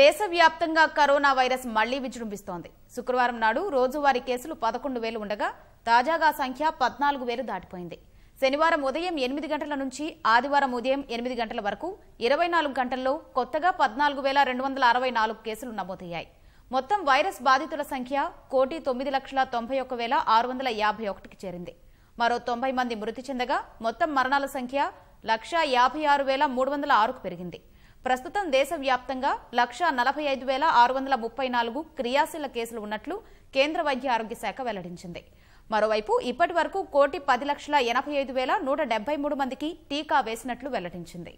దేశవ్యాప్తంగా corona virus మళ్లీ విజృంభిస్తోంది శుక్రవారం నాడు రోజువారీ కేసులు పదకొండు వేలు ఉండగా తాజాగా సంఖ్య పద్నాలుగు వేలు దాటిపోయింది శనివారం ఉదయం ఎనిమిది గంటల నుంచి ఆదివారం ఉదయం ఎనిమిది గంటల వరకు ఇరవై నాలుగు గంటల్లో కొత్తగా పద్నాలుగు వేల రెండు వందల అరవై నాలుగు కేసులు నమోదయ్యాయి మొత్తం వైరస్ బాధితుల సంఖ్య కోటి తొమ్మిది లక్షల తొంభై ఒక్క వేల ఆరు వందల యాభై ఒకటికి చేరింది మరో తొంభై మంది మృతి చెందగా మొత్తం మరణాల సంఖ్య లక్ష యాభై ఆరు వేల మూడు వందల ఆరుకు పెరిగింది ప్రస్తుతం దేశవ్యాప్తంగా లక్ష నలభై ఐదు వేల ఆరు వందల ముప్పై నాలుగు క్రియాశీల కేసులు ఉన్నట్లు కేంద్ర వైద్య ఆరోగ్య శాఖ వెల్లడించింది మరోవైపు ఇప్పటి వరకు కోటి పది లక్షల ఎనభై ఐదు వేల నూట డెబ్బై మూడు మందికి టీకా వేసినట్లు వెల్లడించింది